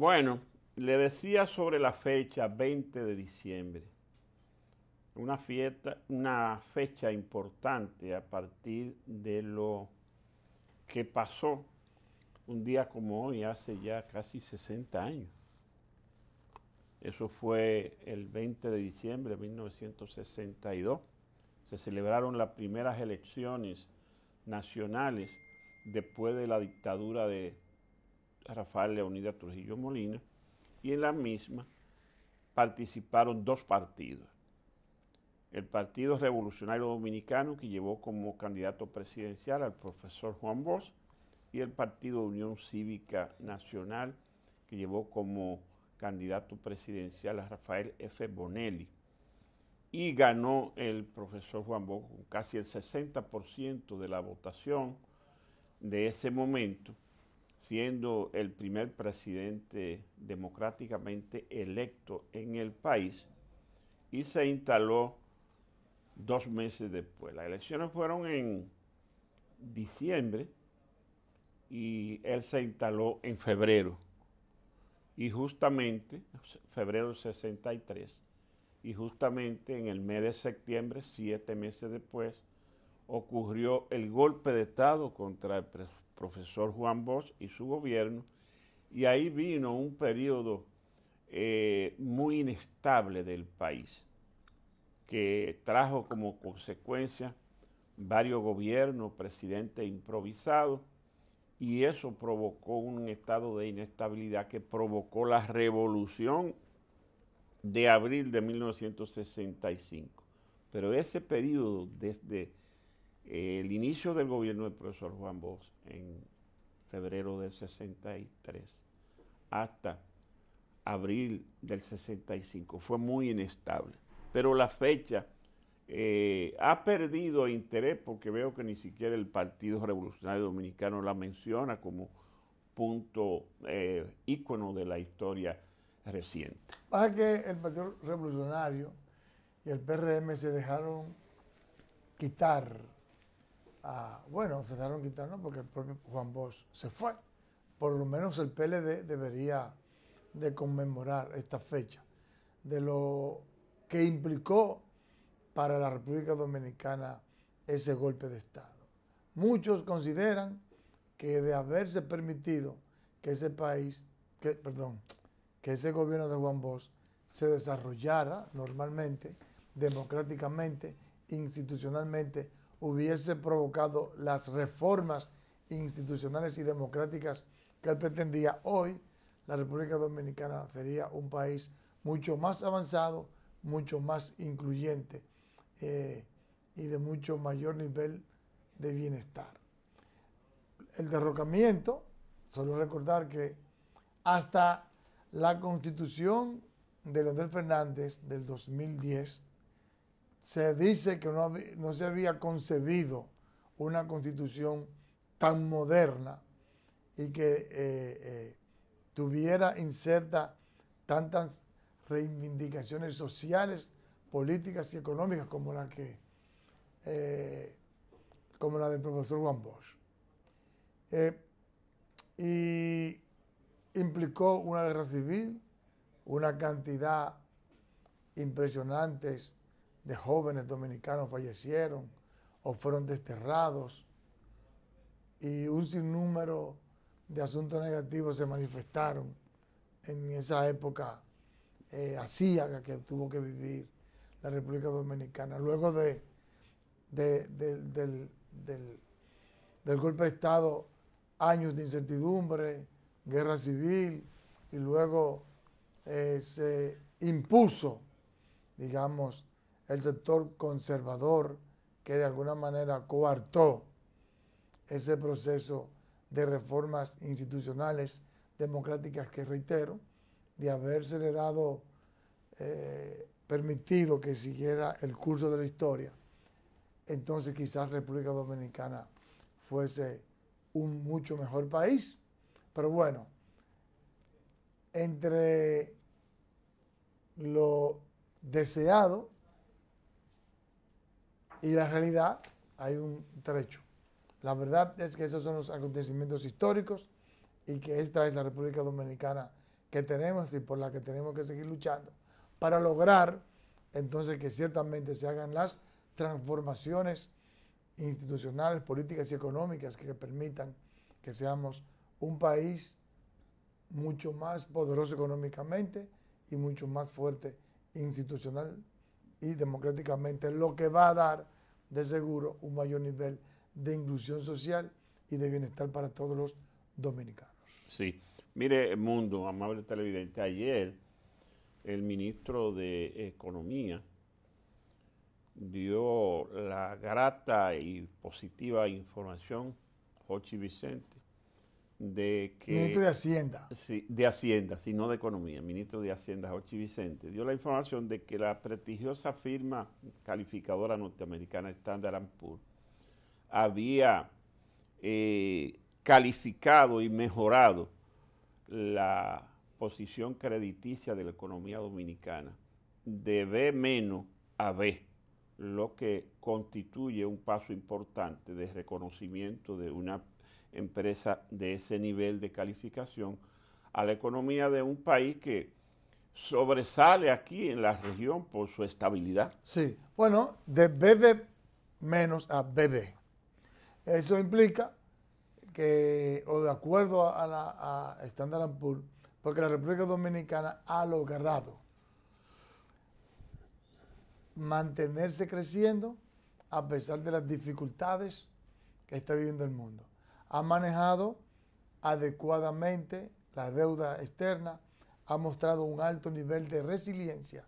Bueno, le decía sobre la fecha 20 de diciembre, una, fiesta, una fecha importante a partir de lo que pasó un día como hoy, hace ya casi 60 años. Eso fue el 20 de diciembre de 1962. Se celebraron las primeras elecciones nacionales después de la dictadura de Rafael Leonida Trujillo Molina, y en la misma participaron dos partidos. El Partido Revolucionario Dominicano, que llevó como candidato presidencial al profesor Juan Bosch, y el Partido Unión Cívica Nacional, que llevó como candidato presidencial a Rafael F. Bonelli. Y ganó el profesor Juan Bosch con casi el 60% de la votación de ese momento siendo el primer presidente democráticamente electo en el país y se instaló dos meses después. Las elecciones fueron en diciembre y él se instaló en febrero. Y justamente, febrero 63, y justamente en el mes de septiembre, siete meses después, ocurrió el golpe de Estado contra el profesor Juan Bosch y su gobierno, y ahí vino un periodo eh, muy inestable del país, que trajo como consecuencia varios gobiernos, presidentes improvisados, y eso provocó un estado de inestabilidad que provocó la revolución de abril de 1965. Pero ese periodo, desde el inicio del gobierno del profesor Juan Bosch en febrero del 63 hasta abril del 65. Fue muy inestable. Pero la fecha eh, ha perdido interés porque veo que ni siquiera el Partido Revolucionario Dominicano la menciona como punto eh, ícono de la historia reciente. para que el Partido Revolucionario y el PRM se dejaron quitar bueno, se dieron quitarnos porque el propio Juan Bosch se fue. Por lo menos el PLD debería de conmemorar esta fecha, de lo que implicó para la República Dominicana ese golpe de Estado. Muchos consideran que de haberse permitido que ese país, que, perdón, que ese gobierno de Juan Bosch se desarrollara normalmente, democráticamente, institucionalmente, hubiese provocado las reformas institucionales y democráticas que él pretendía, hoy la República Dominicana sería un país mucho más avanzado, mucho más incluyente eh, y de mucho mayor nivel de bienestar. El derrocamiento, solo recordar que hasta la constitución de Leonel Fernández del 2010 se dice que no, se había concebido una constitución tan moderna y que eh, eh, tuviera inserta tantas reivindicaciones sociales, políticas y económicas como la que eh, como la del profesor Juan Bosch. y implicó una guerra civil, una cantidad impresionantes de jóvenes dominicanos fallecieron o fueron desterrados y un sinnúmero de asuntos negativos se manifestaron en esa época eh, que tuvo que vivir la República Dominicana. Luego de, del, del, golpe de Estado, años de incertidumbre, guerra civil, y luego eh, se impuso, digamos, el sector conservador que de alguna manera coartó ese proceso de reformas institucionales democráticas que reitero, de le dado, eh, permitido que siguiera el curso de la historia, entonces quizás República Dominicana fuese un mucho mejor país. Pero bueno, entre lo deseado y la realidad hay un trecho. La verdad es que esos son los acontecimientos históricos y que esta es la República Dominicana que tenemos y por la que tenemos que seguir luchando para lograr entonces que ciertamente se hagan las transformaciones institucionales, políticas y económicas que permitan que seamos un país mucho más poderoso económicamente y mucho más fuerte institucional y democráticamente, lo que va a dar de seguro un mayor nivel de inclusión social y de bienestar para todos los dominicanos. Sí, mire, mundo, amable televidente, ayer el ministro de Economía dio la grata y positiva información, Jochi Vicente, Ministro de Hacienda. Sí, de Hacienda, sino de Economía, ministro de Hacienda, Jochi Vicente, dio la información de que la prestigiosa firma calificadora norteamericana Standard Poor's había eh, calificado y mejorado la posición crediticia de la economía dominicana de B a B lo que constituye un paso importante de reconocimiento de una empresa de ese nivel de calificación a la economía de un país que sobresale aquí en la región por su estabilidad. Sí, bueno, de BB menos a BB. Eso implica que, o de acuerdo a, la a Standard Poor's, porque la República Dominicana ha logrado mantenerse creciendo a pesar de las dificultades que está viviendo el mundo. Ha manejado adecuadamente la deuda externa, ha mostrado un alto nivel de resiliencia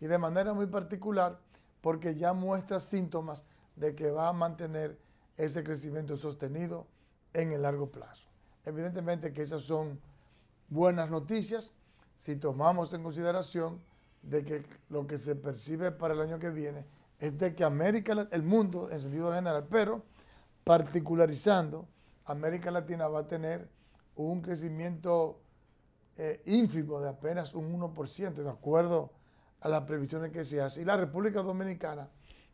y de manera muy particular porque ya muestra síntomas de que va a mantener ese crecimiento sostenido en el largo plazo. Evidentemente que esas son buenas noticias si tomamos en consideración de que lo que se percibe para el año que viene es de que América, el mundo en sentido general, pero particularizando, América Latina va a tener un crecimiento eh, ínfimo de apenas un 1%, de acuerdo a las previsiones que se hacen. Y la República Dominicana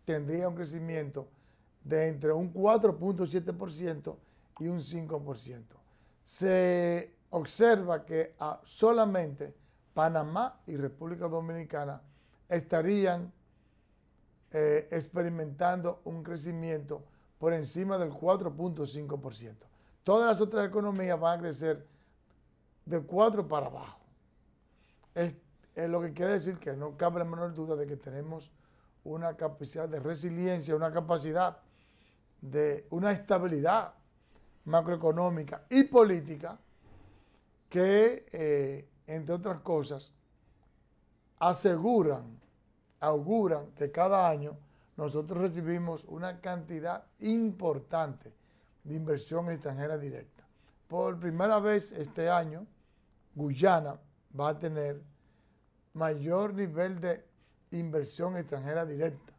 tendría un crecimiento de entre un 4.7% y un 5%. Se observa que ah, solamente Panamá y República Dominicana estarían eh, experimentando un crecimiento por encima del 4.5%. Todas las otras economías van a crecer de 4 para abajo. Es, lo que quiere decir que no cabe la menor duda de que tenemos una capacidad de resiliencia, una capacidad de una estabilidad macroeconómica y política que eh, entre otras cosas, aseguran, auguran que cada año nosotros recibimos una cantidad importante de inversión extranjera directa. Por primera vez este año, Guyana va a tener mayor nivel de inversión extranjera directa.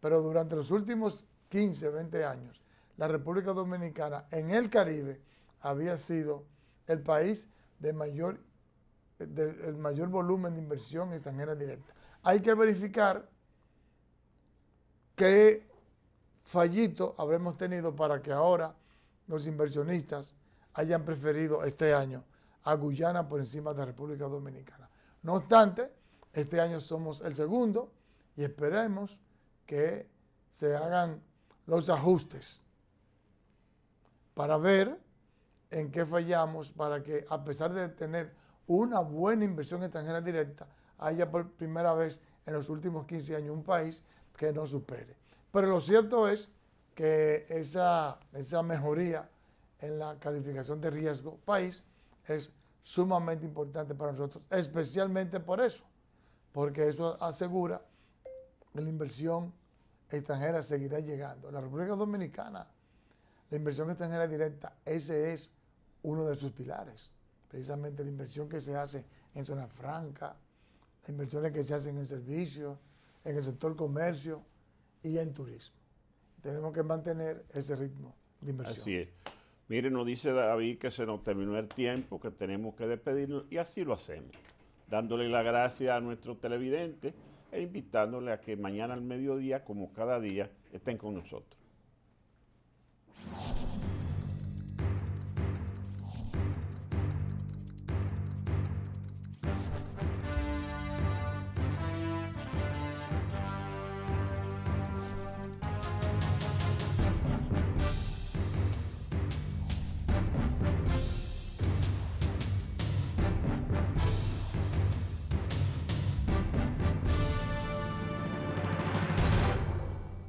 Pero durante los últimos 15, 20 años, la República Dominicana en el Caribe había sido el país de mayor del, mayor volumen de inversión extranjera directa. Hay que verificar qué fallito habremos tenido para que ahora los inversionistas hayan preferido este año a Guyana por encima de la República Dominicana. No obstante, este año somos el segundo y esperemos que se hagan los ajustes para ver en qué fallamos, para que a pesar de tener una buena inversión extranjera directa haya por primera vez en los últimos 15 años un país que no supere. Pero lo cierto es que esa, esa mejoría en la calificación de riesgo país es sumamente importante para nosotros, especialmente por eso, porque eso asegura que la inversión extranjera seguirá llegando. La República Dominicana, la inversión extranjera directa, ese es uno de sus pilares precisamente la inversión que se hace en zona franca, las inversiones que se hacen en servicios, en el sector comercio y en turismo. Tenemos que mantener ese ritmo de inversión. Así es. Mire, nos dice David que se nos terminó el tiempo, que tenemos que despedirnos y así lo hacemos, dándole la gracia a nuestro televidente e invitándole a que mañana al mediodía, como cada día, estén con nosotros.